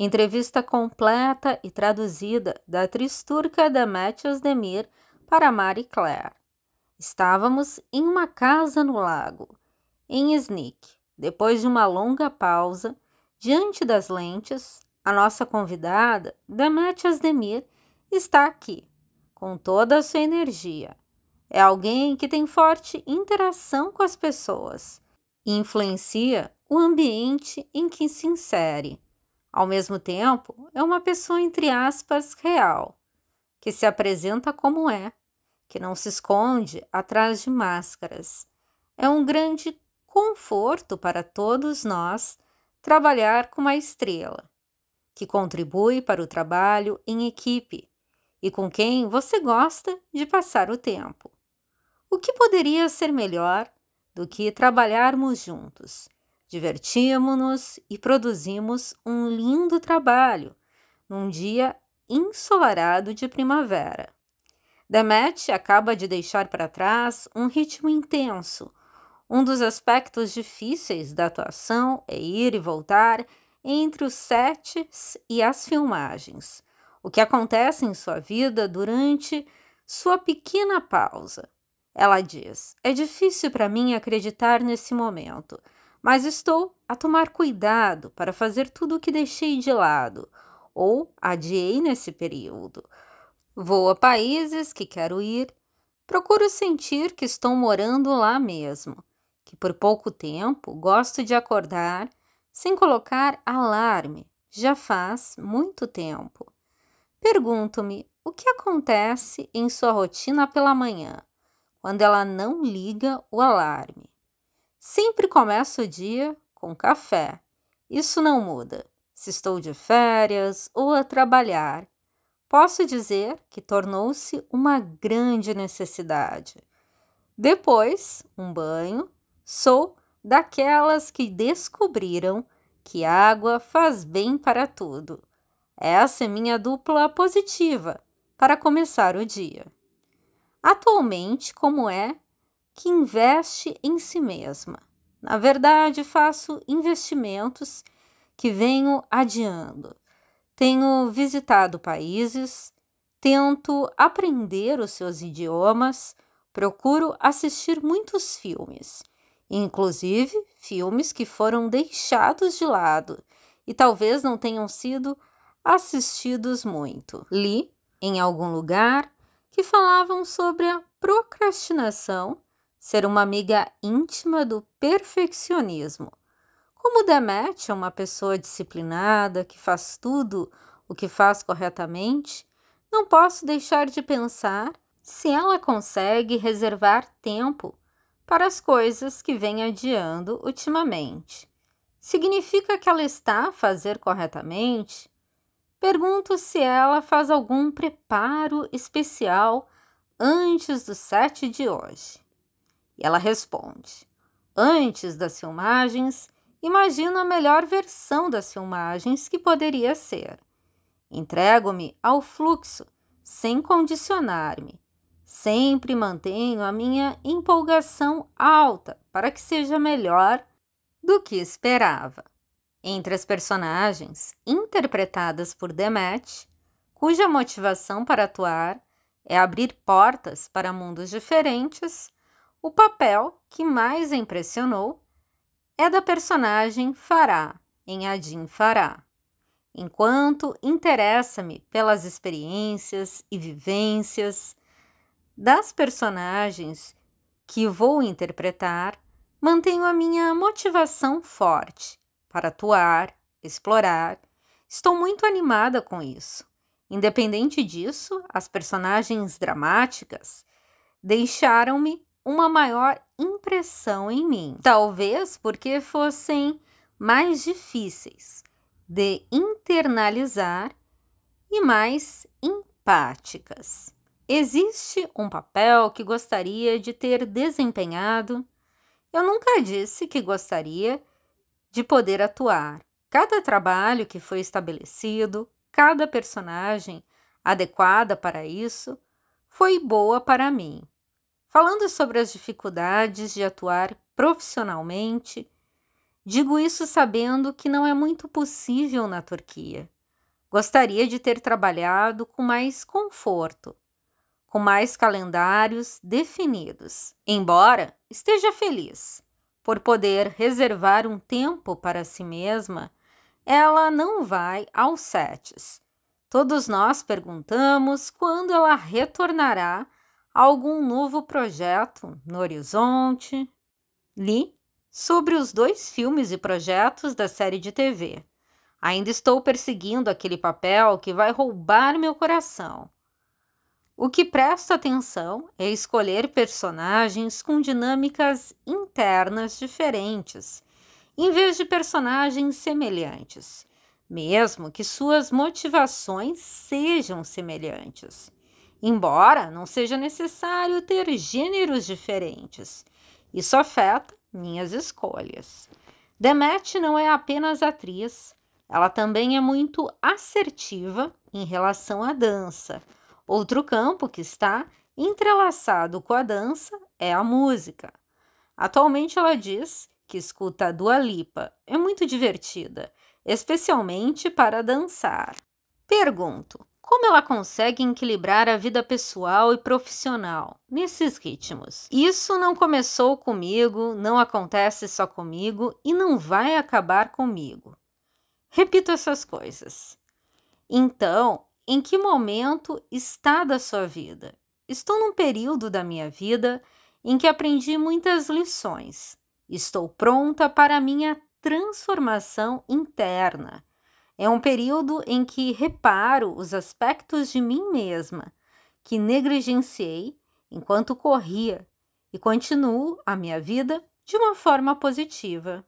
Entrevista completa e traduzida da atriz turca Demet Özdemir para Marie Claire. Estávamos em uma casa no lago, em Sneak. Depois de uma longa pausa, diante das lentes, a nossa convidada, Demet Özdemir, está aqui, com toda a sua energia. É alguém que tem forte interação com as pessoas e influencia o ambiente em que se insere. Ao mesmo tempo, é uma pessoa, entre aspas, real, que se apresenta como é, que não se esconde atrás de máscaras. É um grande conforto para todos nós trabalhar com uma estrela, que contribui para o trabalho em equipe e com quem você gosta de passar o tempo. O que poderia ser melhor do que trabalharmos juntos? Divertimos-nos e produzimos um lindo trabalho num dia ensolarado de primavera. Demet acaba de deixar para trás um ritmo intenso. Um dos aspectos difíceis da atuação é ir e voltar entre os sets e as filmagens, o que acontece em sua vida durante sua pequena pausa. Ela diz: É difícil para mim acreditar nesse momento mas estou a tomar cuidado para fazer tudo o que deixei de lado ou adiei nesse período. Vou a países que quero ir, procuro sentir que estou morando lá mesmo, que por pouco tempo gosto de acordar sem colocar alarme, já faz muito tempo. Pergunto-me o que acontece em sua rotina pela manhã, quando ela não liga o alarme. Sempre começo o dia com café. Isso não muda se estou de férias ou a trabalhar. Posso dizer que tornou-se uma grande necessidade. Depois, um banho. Sou daquelas que descobriram que água faz bem para tudo. Essa é minha dupla positiva para começar o dia. Atualmente, como é que investe em si mesma. Na verdade, faço investimentos que venho adiando. Tenho visitado países, tento aprender os seus idiomas, procuro assistir muitos filmes, inclusive filmes que foram deixados de lado e talvez não tenham sido assistidos muito. Li em algum lugar que falavam sobre a procrastinação ser uma amiga íntima do perfeccionismo. Como é uma pessoa disciplinada que faz tudo o que faz corretamente, não posso deixar de pensar se ela consegue reservar tempo para as coisas que vem adiando ultimamente. Significa que ela está a fazer corretamente? Pergunto se ela faz algum preparo especial antes do set de hoje. E ela responde: Antes das filmagens, imagino a melhor versão das filmagens que poderia ser. Entrego-me ao fluxo, sem condicionar-me. Sempre mantenho a minha empolgação alta para que seja melhor do que esperava. Entre as personagens interpretadas por Demet, cuja motivação para atuar é abrir portas para mundos diferentes, o papel que mais impressionou é da personagem Fará, em Adim Fará. Enquanto interessa-me pelas experiências e vivências das personagens que vou interpretar, mantenho a minha motivação forte para atuar, explorar. Estou muito animada com isso. Independente disso, as personagens dramáticas deixaram-me uma maior impressão em mim, talvez porque fossem mais difíceis de internalizar e mais empáticas. Existe um papel que gostaria de ter desempenhado. Eu nunca disse que gostaria de poder atuar. Cada trabalho que foi estabelecido, cada personagem adequada para isso, foi boa para mim falando sobre as dificuldades de atuar profissionalmente. Digo isso sabendo que não é muito possível na Turquia. Gostaria de ter trabalhado com mais conforto, com mais calendários definidos, embora esteja feliz por poder reservar um tempo para si mesma, ela não vai aos setes. Todos nós perguntamos quando ela retornará algum novo projeto no horizonte? Li sobre os dois filmes e projetos da série de TV. Ainda estou perseguindo aquele papel que vai roubar meu coração. O que presta atenção é escolher personagens com dinâmicas internas diferentes, em vez de personagens semelhantes, mesmo que suas motivações sejam semelhantes embora não seja necessário ter gêneros diferentes. Isso afeta minhas escolhas. Demet não é apenas atriz, ela também é muito assertiva em relação à dança. Outro campo que está entrelaçado com a dança é a música. Atualmente ela diz que escuta a Dua Lipa. É muito divertida, especialmente para dançar. Pergunto: como ela consegue equilibrar a vida pessoal e profissional nesses ritmos? Isso não começou comigo, não acontece só comigo e não vai acabar comigo. Repito essas coisas. Então, em que momento está da sua vida? Estou num período da minha vida em que aprendi muitas lições. Estou pronta para a minha transformação interna é um período em que reparo os aspectos de mim mesma que negligenciei enquanto corria e continuo a minha vida de uma forma positiva.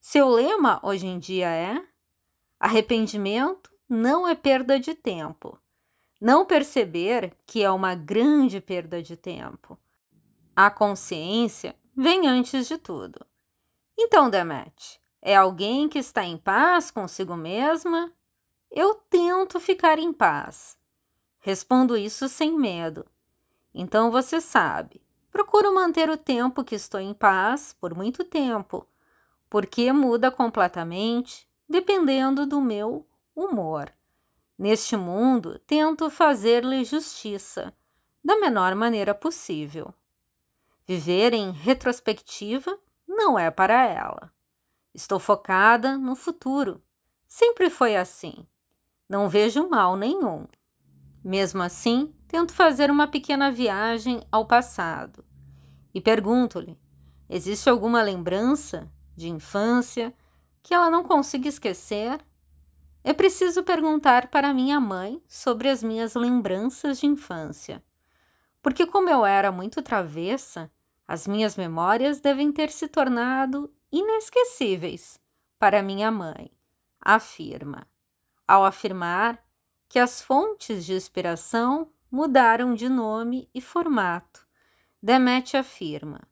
Seu lema hoje em dia é: arrependimento não é perda de tempo. Não perceber que é uma grande perda de tempo. A consciência vem antes de tudo. Então, Demet, é alguém que está em paz consigo mesma? Eu tento ficar em paz. Respondo isso sem medo. Então você sabe, procuro manter o tempo que estou em paz por muito tempo, porque muda completamente dependendo do meu humor. Neste mundo, tento fazer-lhe justiça da menor maneira possível. Viver em retrospectiva não é para ela. Estou focada no futuro. Sempre foi assim. Não vejo mal nenhum. Mesmo assim, tento fazer uma pequena viagem ao passado e pergunto-lhe: existe alguma lembrança de infância que ela não consiga esquecer? É preciso perguntar para minha mãe sobre as minhas lembranças de infância, porque, como eu era muito travessa, as minhas memórias devem ter se tornado inesquecíveis para minha mãe, afirma, ao afirmar que as fontes de inspiração mudaram de nome e formato. Demet afirma: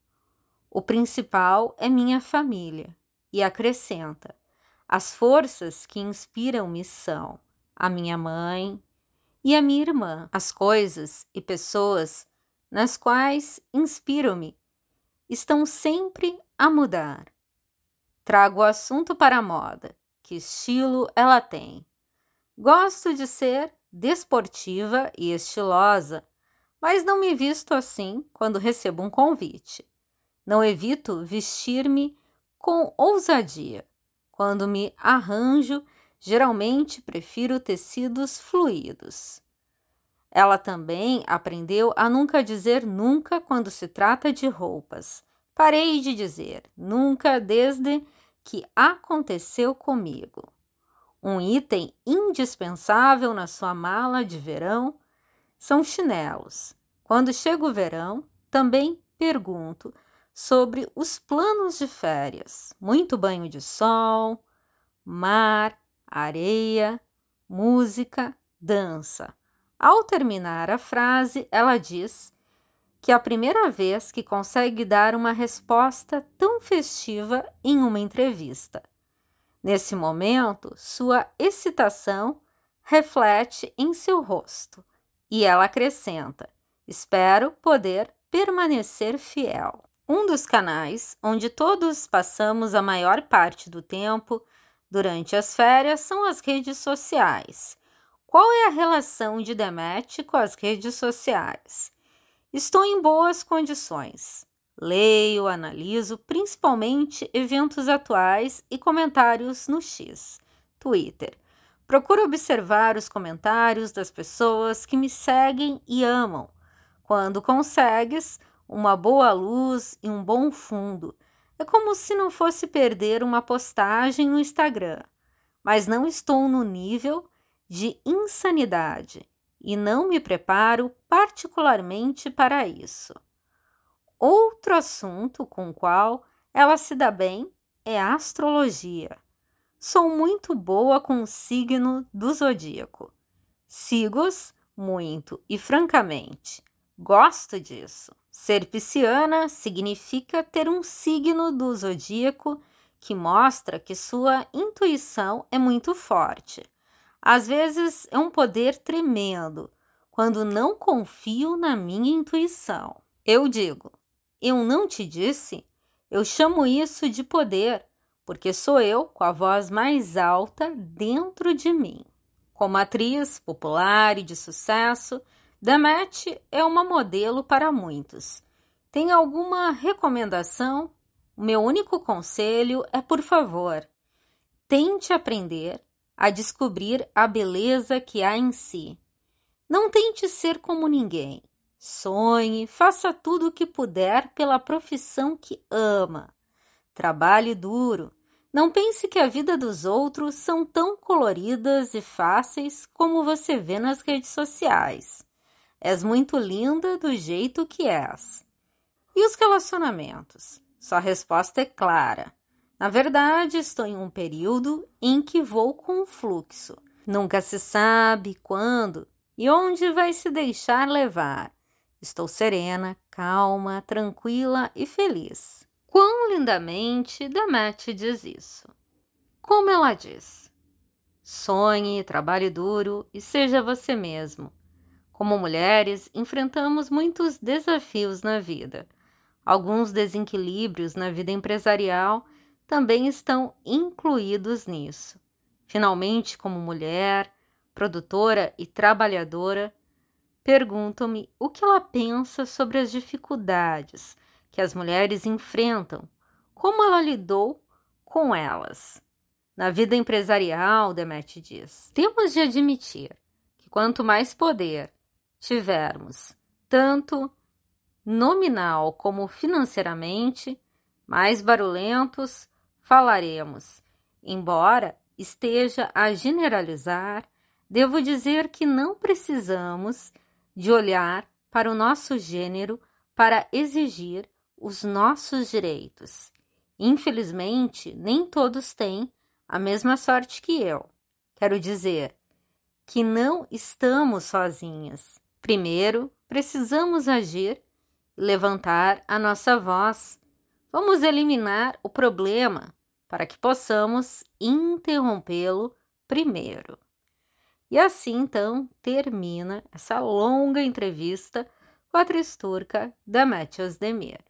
o principal é minha família, e acrescenta: as forças que inspiram-me são a minha mãe e a minha irmã, as coisas e pessoas nas quais inspiro-me estão sempre a mudar. Trago o assunto para a moda. Que estilo ela tem? Gosto de ser desportiva e estilosa, mas não me visto assim quando recebo um convite. Não evito vestir-me com ousadia. Quando me arranjo, geralmente prefiro tecidos fluidos. Ela também aprendeu a nunca dizer nunca quando se trata de roupas. Parei de dizer nunca desde que aconteceu comigo. Um item indispensável na sua mala de verão são chinelos. Quando chega o verão, também pergunto sobre os planos de férias. Muito banho de sol, mar, areia, música, dança. Ao terminar a frase, ela diz que é a primeira vez que consegue dar uma resposta tão festiva em uma entrevista. Nesse momento, sua excitação reflete em seu rosto e ela acrescenta: Espero poder permanecer fiel. Um dos canais onde todos passamos a maior parte do tempo durante as férias são as redes sociais. Qual é a relação de Demet com as redes sociais? Estou em boas condições. Leio, analiso principalmente eventos atuais e comentários no X, Twitter. Procuro observar os comentários das pessoas que me seguem e amam. Quando consegues, uma boa luz e um bom fundo. É como se não fosse perder uma postagem no Instagram. Mas não estou no nível de insanidade e não me preparo particularmente para isso. Outro assunto com o qual ela se dá bem é a astrologia. Sou muito boa com o signo do zodíaco. Sigo-os muito e francamente. Gosto disso. Ser pisciana significa ter um signo do zodíaco que mostra que sua intuição é muito forte às vezes é um poder tremendo quando não confio na minha intuição. Eu digo, eu não te disse? Eu chamo isso de poder, porque sou eu com a voz mais alta dentro de mim. Como atriz popular e de sucesso, Damette é uma modelo para muitos. Tem alguma recomendação? O meu único conselho é, por favor, tente aprender a descobrir a beleza que há em si. Não tente ser como ninguém. Sonhe, faça tudo o que puder pela profissão que ama. Trabalhe duro. Não pense que a vida dos outros são tão coloridas e fáceis como você vê nas redes sociais. És muito linda do jeito que és. E os relacionamentos? Sua resposta é clara. Na verdade, estou em um período em que vou com o fluxo. Nunca se sabe quando e onde vai se deixar levar. Estou serena, calma, tranquila e feliz. Quão lindamente Damete diz isso. Como ela diz: sonhe, trabalhe duro e seja você mesmo. Como mulheres, enfrentamos muitos desafios na vida, alguns desequilíbrios na vida empresarial também estão incluídos nisso. Finalmente, como mulher, produtora e trabalhadora, perguntam-me o que ela pensa sobre as dificuldades que as mulheres enfrentam, como ela lidou com elas. Na vida empresarial, Demet diz: temos de admitir que quanto mais poder tivermos, tanto nominal como financeiramente, mais barulhentos falaremos. Embora esteja a generalizar, devo dizer que não precisamos de olhar para o nosso gênero para exigir os nossos direitos. Infelizmente, nem todos têm a mesma sorte que eu. Quero dizer que não estamos sozinhas. Primeiro, precisamos agir e levantar a nossa voz. Vamos eliminar o problema para que possamos interrompê-lo primeiro. E assim então termina essa longa entrevista com a atriz turca Demir.